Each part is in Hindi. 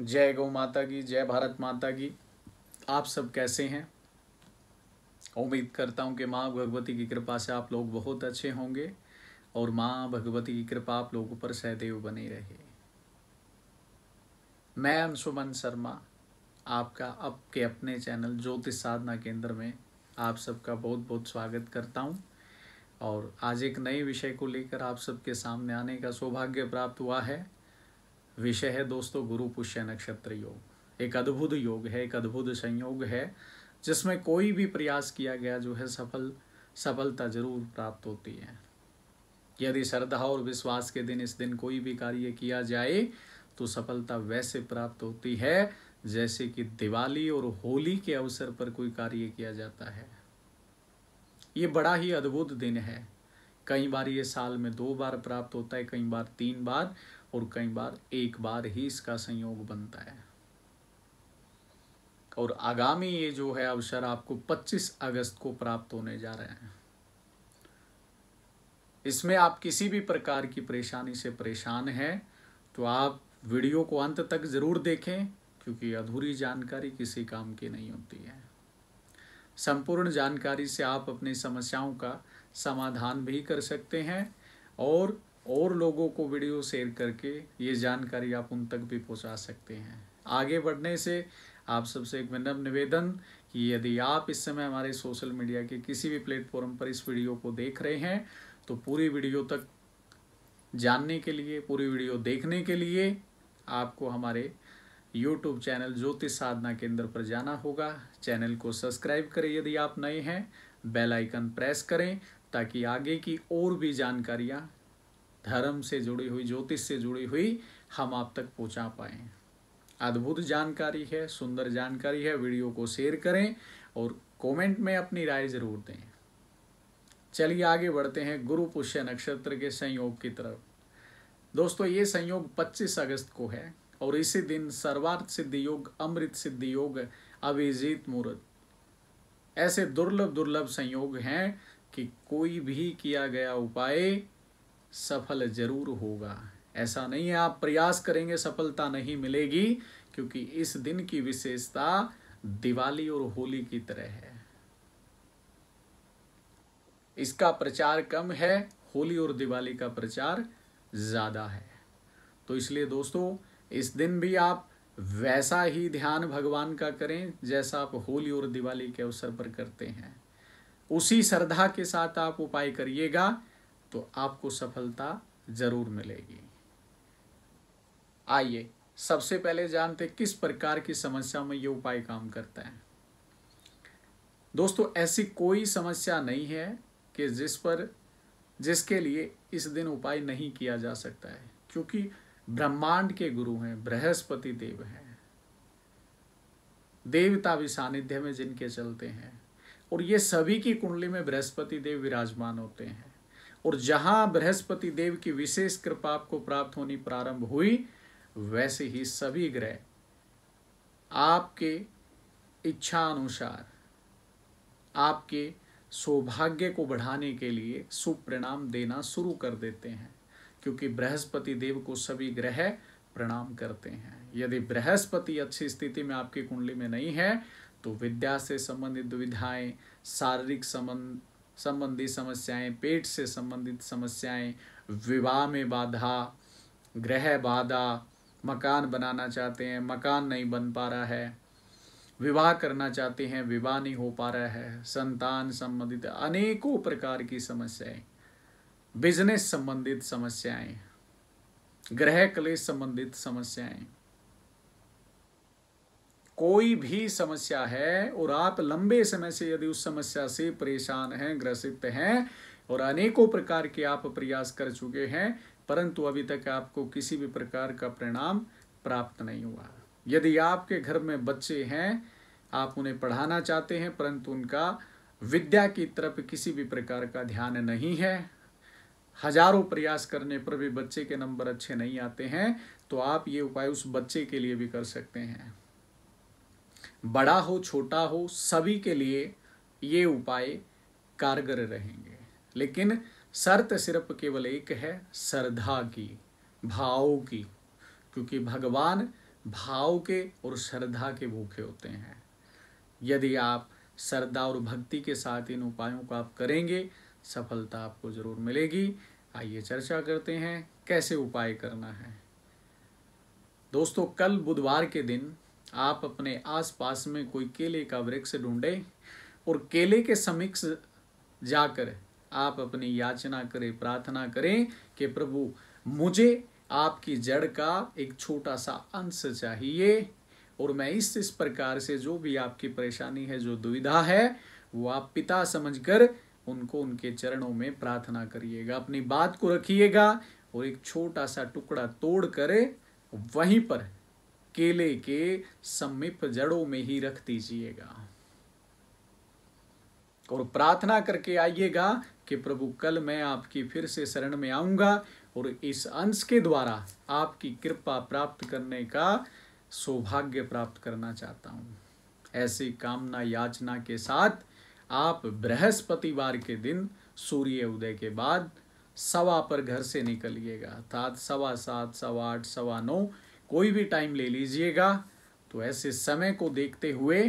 जय गौ माता की जय भारत माता की आप सब कैसे हैं उम्मीद करता हूँ कि माँ भगवती की कृपा से आप लोग बहुत अच्छे होंगे और माँ भगवती की कृपा आप लोगों पर सहदेव बनी रहे मैं अंशुमन शर्मा आपका आपके अपने चैनल ज्योतिष साधना केंद्र में आप सबका बहुत बहुत स्वागत करता हूँ और आज एक नए विषय को लेकर आप सबके सामने आने का सौभाग्य प्राप्त हुआ है विषय है दोस्तों गुरु पुष्य नक्षत्र योग एक अद्भुत योग है एक अद्भुत संयोग है जिसमें कोई भी प्रयास किया गया जो है सफल सफलता जरूर प्राप्त होती है यदि श्रद्धा और विश्वास के दिन इस दिन कोई भी कार्य किया जाए तो सफलता वैसे प्राप्त होती है जैसे कि दिवाली और होली के अवसर पर कोई कार्य किया जाता है ये बड़ा ही अद्भुत दिन है कई बार ये साल में दो बार प्राप्त होता है कई बार तीन बार और कई बार एक बार ही इसका संयोग बनता है और आगामी ये जो है अवसर आपको 25 अगस्त को प्राप्त होने जा रहे हैं इसमें आप किसी भी प्रकार की परेशानी से परेशान हैं तो आप वीडियो को अंत तक ज़रूर देखें क्योंकि अधूरी जानकारी किसी काम की नहीं होती है संपूर्ण जानकारी से आप अपनी समस्याओं का समाधान भी कर सकते हैं और और लोगों को वीडियो शेयर करके ये जानकारी आप उन तक भी पहुंचा सकते हैं आगे बढ़ने से आप सबसे एक विनम्र निवेदन कि यदि आप इस समय हमारे सोशल मीडिया के किसी भी प्लेटफॉर्म पर इस वीडियो को देख रहे हैं तो पूरी वीडियो तक जानने के लिए पूरी वीडियो देखने के लिए आपको हमारे यूट्यूब चैनल ज्योतिष साधना केंद्र पर जाना होगा चैनल को सब्सक्राइब करें यदि आप नए हैं बेल आइकन प्रेस करें ताकि आगे की और भी जानकारियाँ धर्म से जुड़ी हुई ज्योतिष से जुड़ी हुई हम आप तक पहुंचा पाए अद्भुत जानकारी है सुंदर जानकारी है वीडियो को शेयर करें और कमेंट में अपनी राय ज़रूर दें चलिए आगे बढ़ते हैं गुरु पुष्य नक्षत्र के संयोग की तरफ दोस्तों ये संयोग 25 अगस्त को है और इसी दिन सर्वार्थ सिद्धि योग अमृत सिद्धि योग अभिजीत मुहूर्त ऐसे दुर्लभ दुर्लभ संयोग हैं कि कोई भी किया गया उपाय सफल जरूर होगा ऐसा नहीं है आप प्रयास करेंगे सफलता नहीं मिलेगी क्योंकि इस दिन की विशेषता दिवाली और होली की तरह है इसका प्रचार कम है होली और दिवाली का प्रचार ज़्यादा है तो इसलिए दोस्तों इस दिन भी आप वैसा ही ध्यान भगवान का करें जैसा आप होली और दिवाली के अवसर पर करते हैं उसी श्रद्धा के साथ आप उपाय करिएगा तो आपको सफलता ज़रूर मिलेगी आइए सबसे पहले जानते किस प्रकार की समस्या में ये उपाय काम करता है दोस्तों ऐसी कोई समस्या नहीं है कि जिस पर जिसके लिए इस दिन उपाय नहीं किया जा सकता है क्योंकि ब्रह्मांड के गुरु हैं बृहस्पति देव हैं देवता भी सानिध्य में जिनके चलते हैं और ये सभी की कुंडली में बृहस्पति देव विराजमान होते हैं और जहां बृहस्पति देव की विशेष कृपा आपको प्राप्त होनी प्रारंभ हुई वैसे ही सभी ग्रह आपके इच्छा अनुसार आपके सौभाग्य को बढ़ाने के लिए सुप्रणाम देना शुरू कर देते हैं क्योंकि बृहस्पति देव को सभी ग्रह प्रणाम करते हैं यदि बृहस्पति अच्छी स्थिति में आपकी कुंडली में नहीं है तो विद्या से संबंधित दुविधाएं शारीरिक संबंध संबंधी समस्याएं पेट से संबंधित समस्याएं विवाह में बाधा ग्रह बाधा मकान बनाना चाहते हैं मकान नहीं बन पा रहा है विवाह करना चाहते हैं विवाह नहीं हो पा रहा है संतान संबंधित अनेकों प्रकार की समस्याएं बिजनेस संबंधित समस्याएं ग्रह कलेश संबंधित समस्याएं कोई भी समस्या है और आप लंबे समय से यदि उस समस्या से परेशान हैं ग्रसित हैं और अनेकों प्रकार के आप प्रयास कर चुके हैं परंतु अभी तक आपको किसी भी प्रकार का परिणाम प्राप्त नहीं हुआ यदि आपके घर में बच्चे हैं आप उन्हें पढ़ाना चाहते हैं परंतु उनका विद्या की तरफ किसी भी प्रकार का ध्यान नहीं है हजारों प्रयास करने पर भी बच्चे के नंबर अच्छे नहीं आते हैं तो आप ये उपाय उस बच्चे के लिए भी कर सकते हैं बड़ा हो छोटा हो सभी के लिए ये उपाय कारगर रहेंगे लेकिन शर्त सिर्फ केवल एक है श्रद्धा की भाव की क्योंकि भगवान भाव के और श्रद्धा के भूखे होते हैं यदि आप श्रद्धा और भक्ति के साथ इन उपायों को आप करेंगे सफलता आपको जरूर मिलेगी आइए चर्चा करते हैं कैसे उपाय करना है दोस्तों कल बुधवार के दिन आप अपने आसपास में कोई केले का वृक्ष ढूंढें और केले के समीक्ष जाकर आप अपनी याचना करें प्रार्थना करें कि प्रभु मुझे आपकी जड़ का एक छोटा सा अंश चाहिए और मैं इस इस प्रकार से जो भी आपकी परेशानी है जो दुविधा है वो आप पिता समझकर उनको उनके चरणों में प्रार्थना करिएगा अपनी बात को रखिएगा और एक छोटा सा टुकड़ा तोड़ कर वहीं पर केले के समीप जड़ों में ही रख दीजिएगा और प्रार्थना करके आइएगा कि प्रभु कल मैं आपकी फिर से शरण में आऊंगा और इस अंश के द्वारा आपकी कृपा प्राप्त करने का सौभाग्य प्राप्त करना चाहता हूं ऐसी कामना याचना के साथ आप बृहस्पतिवार के दिन सूर्य उदय के बाद सवा पर घर से निकलिएगा अर्थात सवा सात सवा आठ सवा नौ कोई भी टाइम ले लीजिएगा तो ऐसे समय को देखते हुए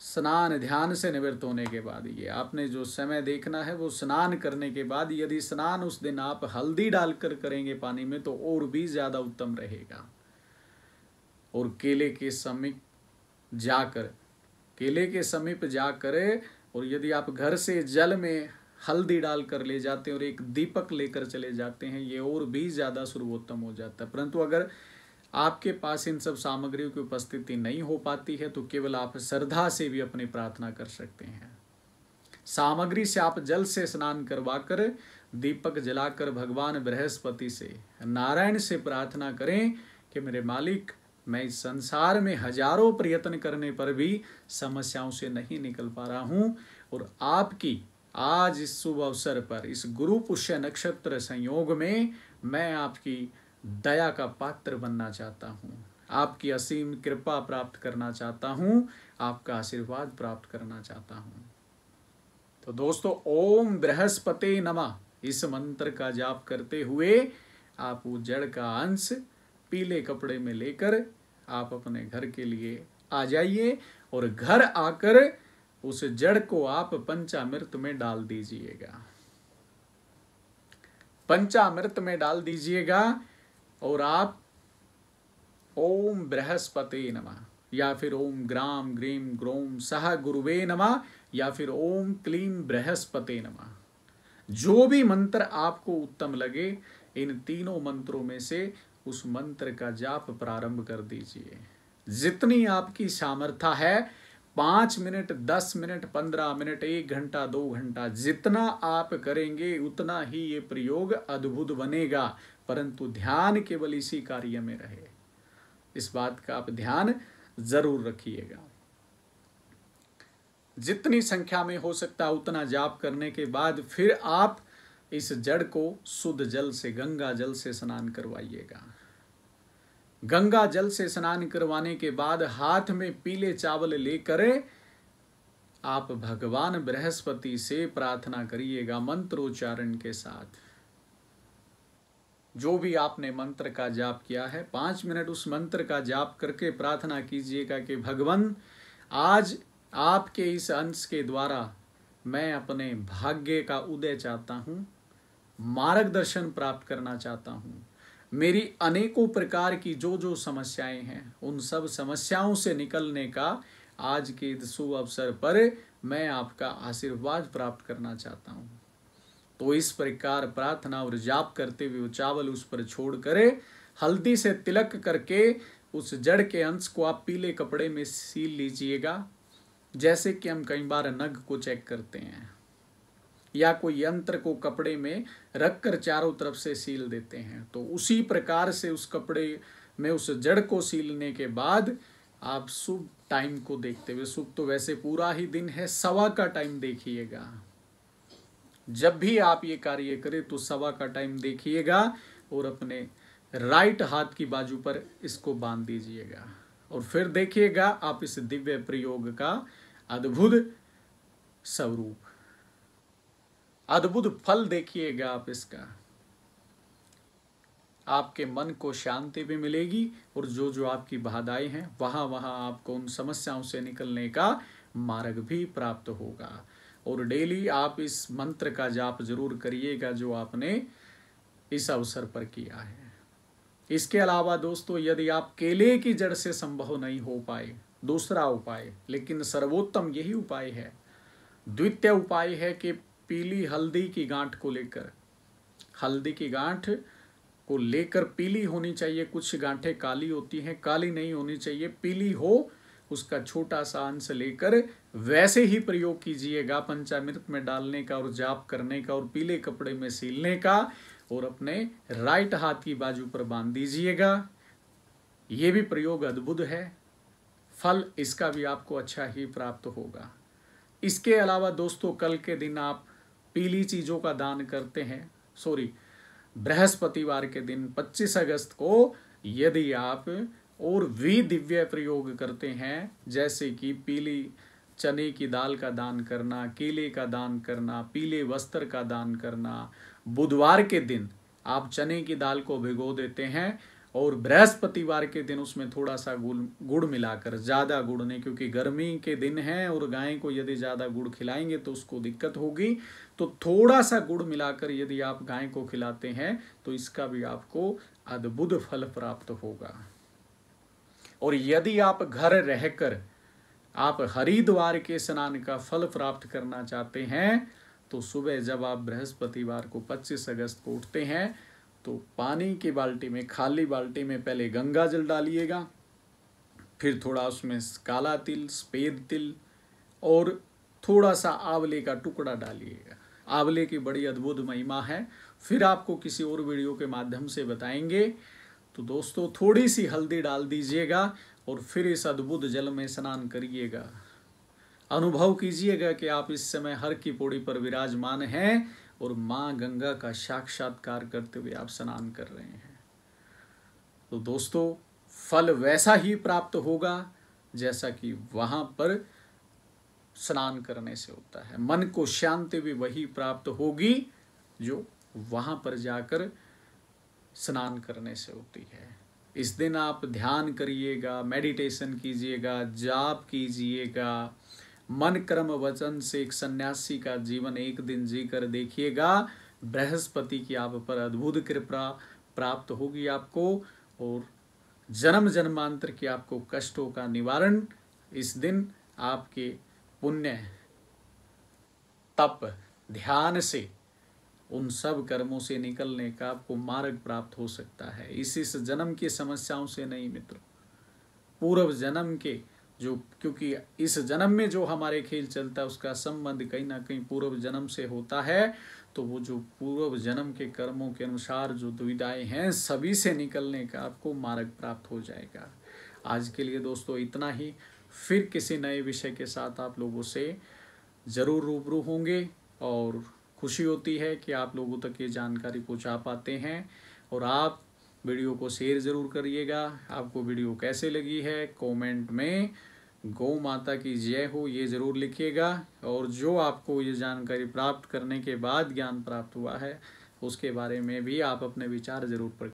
स्नान ध्यान से निवृत्त होने के बाद ये आपने जो समय देखना है वो स्नान करने के बाद यदि स्नान उस दिन आप हल्दी डालकर करेंगे पानी में तो और भी ज़्यादा उत्तम रहेगा और केले के समीप जाकर केले के समीप जाकर और यदि आप घर से जल में हल्दी डालकर ले जाते हैं और एक दीपक लेकर चले जाते हैं ये और भी ज़्यादा सर्वोत्तम हो जाता है परंतु अगर आपके पास इन सब सामग्रियों की उपस्थिति नहीं हो पाती है तो केवल आप श्रद्धा से भी अपनी प्रार्थना कर सकते हैं सामग्री से आप जल से स्नान करवाकर दीपक जलाकर भगवान बृहस्पति से नारायण से प्रार्थना करें कि मेरे मालिक मैं इस संसार में हजारों प्रयत्न करने पर भी समस्याओं से नहीं निकल पा रहा हूं और आपकी आज इस शुभ अवसर पर इस गुरु पुष्य नक्षत्र संयोग में मैं आपकी दया का पात्र बनना चाहता हूँ आपकी असीम कृपा प्राप्त करना चाहता हूँ आपका आशीर्वाद प्राप्त करना चाहता हूँ तो दोस्तों ओम बृहस्पति नमा इस मंत्र का जाप करते हुए आप वो जड़ का अंश पीले कपड़े में लेकर आप अपने घर के लिए आ जाइए और घर आकर उस जड़ को आप पंचामृत में डाल दीजिएगा पंचामृत में डाल दीजिएगा और आप ओम बृहस्पति नम या फिर ओम ग्राम ग्रीम ग्रोम सह गुरुवे नमा या फिर ओम क्लीम बृहस्पति नम जो भी मंत्र आपको उत्तम लगे इन तीनों मंत्रों में से उस मंत्र का जाप प्रारंभ कर दीजिए जितनी आपकी सामर्थ्य है पाँच मिनट दस मिनट पंद्रह मिनट एक घंटा दो घंटा जितना आप करेंगे उतना ही ये प्रयोग अद्भुत बनेगा परंतु ध्यान केवल इसी कार्य में रहे इस बात का आप ध्यान जरूर रखिएगा जितनी संख्या में हो सकता है उतना जाप करने के बाद फिर आप इस जड़ को शुद्ध जल से गंगा जल से स्नान करवाइएगा गंगा जल से स्नान करवाने के बाद हाथ में पीले चावल लेकर आप भगवान बृहस्पति से प्रार्थना करिएगा मंत्रोच्चारण के साथ जो भी आपने मंत्र का जाप किया है पांच मिनट उस मंत्र का जाप करके प्रार्थना कीजिएगा कि भगवान आज आपके इस अंश के द्वारा मैं अपने भाग्य का उदय चाहता हूं मार्गदर्शन प्राप्त करना चाहता हूं मेरी अनेकों प्रकार की जो जो समस्याएं हैं उन सब समस्याओं से निकलने का आज के शुभ अवसर पर मैं आपका आशीर्वाद प्राप्त करना चाहता हूं तो इस प्रकार प्रार्थना और जाप करते हुए चावल उस पर छोड़ कर हल्दी से तिलक करके उस जड़ के अंश को आप पीले कपड़े में सील लीजिएगा जैसे कि हम कई बार नग को चेक करते हैं या कोई यंत्र को कपड़े में रखकर चारों तरफ से सील देते हैं तो उसी प्रकार से उस कपड़े में उस जड़ को सीलने के बाद आप शुभ टाइम को देखते हुए शुभ तो वैसे पूरा ही दिन है सवा का टाइम देखिएगा जब भी आप ये कार्य करें तो सवा का टाइम देखिएगा और अपने राइट हाथ की बाजू पर इसको बांध दीजिएगा और फिर देखिएगा आप इस दिव्य प्रयोग का अद्भुत स्वरूप अद्भुत फल देखिएगा आप इसका आपके मन को शांति भी मिलेगी और जो जो आपकी बाधाएं हैं वहां वहां आपको उन समस्याओं से निकलने का मार्ग भी प्राप्त होगा और डेली आप इस मंत्र का जाप जरूर करिएगा जो आपने इस अवसर पर किया है इसके अलावा दोस्तों यदि आप केले की जड़ से संभव नहीं हो पाए दूसरा उपाय लेकिन सर्वोत्तम यही उपाय है द्वितीय उपाय है कि पीली हल्दी की गांठ को लेकर हल्दी की गांठ को लेकर पीली होनी चाहिए कुछ गांठें काली होती हैं काली नहीं होनी चाहिए पीली हो उसका छोटा सा अंश लेकर वैसे ही प्रयोग कीजिएगा पंचामृत में डालने का और जाप करने का और पीले कपड़े में सीलने का और अपने राइट हाथ की बाजू पर बांध दीजिएगा ये भी प्रयोग अद्भुत है फल इसका भी आपको अच्छा ही प्राप्त होगा इसके अलावा दोस्तों कल के दिन आप पीली चीज़ों का दान करते हैं सॉरी बृहस्पतिवार के दिन 25 अगस्त को यदि आप और भी दिव्य प्रयोग करते हैं जैसे कि पीली चने की दाल का दान करना केले का दान करना पीले वस्त्र का दान करना बुधवार के दिन आप चने की दाल को भिगो देते हैं और बृहस्पतिवार के दिन उसमें थोड़ा सा गुड़ गुड़ मिलाकर ज़्यादा गुड़ नहीं क्योंकि गर्मी के दिन हैं और गाय को यदि ज़्यादा गुड़ खिलाएंगे तो उसको दिक्कत होगी तो थोड़ा सा गुड़ मिलाकर यदि आप गाय को खिलाते हैं तो इसका भी आपको अद्भुत फल प्राप्त होगा और यदि आप घर रहकर आप हरिद्वार के स्नान का फल प्राप्त करना चाहते हैं तो सुबह जब आप बृहस्पतिवार को 25 अगस्त को उठते हैं तो पानी की बाल्टी में खाली बाल्टी में पहले गंगा जल डालिएगा फिर थोड़ा उसमें काला तिल सफ़ेद तिल और थोड़ा सा आंवले का टुकड़ा डालिएगा आंवले की बड़ी अद्भुत महिमा है फिर आपको किसी और वीडियो के माध्यम से बताएंगे तो दोस्तों थोड़ी सी हल्दी डाल दीजिएगा और फिर इस अद्भुत जल में स्नान करिएगा अनुभव कीजिएगा कि आप इस समय हर की पौड़ी पर विराजमान हैं और माँ गंगा का साक्षात्कार करते हुए आप स्नान कर रहे हैं तो दोस्तों फल वैसा ही प्राप्त होगा जैसा कि वहाँ पर स्नान करने से होता है मन को शांति भी वही प्राप्त होगी जो वहां पर जाकर स्नान करने से होती है इस दिन आप ध्यान करिएगा मेडिटेशन कीजिएगा जाप कीजिएगा मन कर्म वचन से एक सन्यासी का जीवन एक दिन जीकर देखिएगा बृहस्पति की आप पर अद्भुत कृपा प्राप्त होगी आपको और जन्म जन्मांतर के आपको कष्टों का निवारण इस दिन आपके पुण्य तप ध्यान से उन सब कर्मों से निकलने का आपको मार्ग प्राप्त हो सकता है इस इस जन्म की समस्याओं से नहीं मित्र पूर्व जन्म के जो क्योंकि इस जन्म में जो हमारे खेल चलता है उसका संबंध कहीं ना कहीं पूर्व जन्म से होता है तो वो जो पूर्व जन्म के कर्मों के अनुसार जो दुविधाएं हैं सभी से निकलने का आपको मार्ग प्राप्त हो जाएगा आज के लिए दोस्तों इतना ही फिर किसी नए विषय के साथ आप लोगों से ज़रूर रूबरू होंगे और खुशी होती है कि आप लोगों तक ये जानकारी पहुंचा पाते हैं और आप वीडियो को शेयर ज़रूर करिएगा आपको वीडियो कैसे लगी है कमेंट में गौ माता की जय हो ये ज़रूर लिखिएगा और जो आपको ये जानकारी प्राप्त करने के बाद ज्ञान प्राप्त हुआ है उसके बारे में भी आप अपने विचार ज़रूर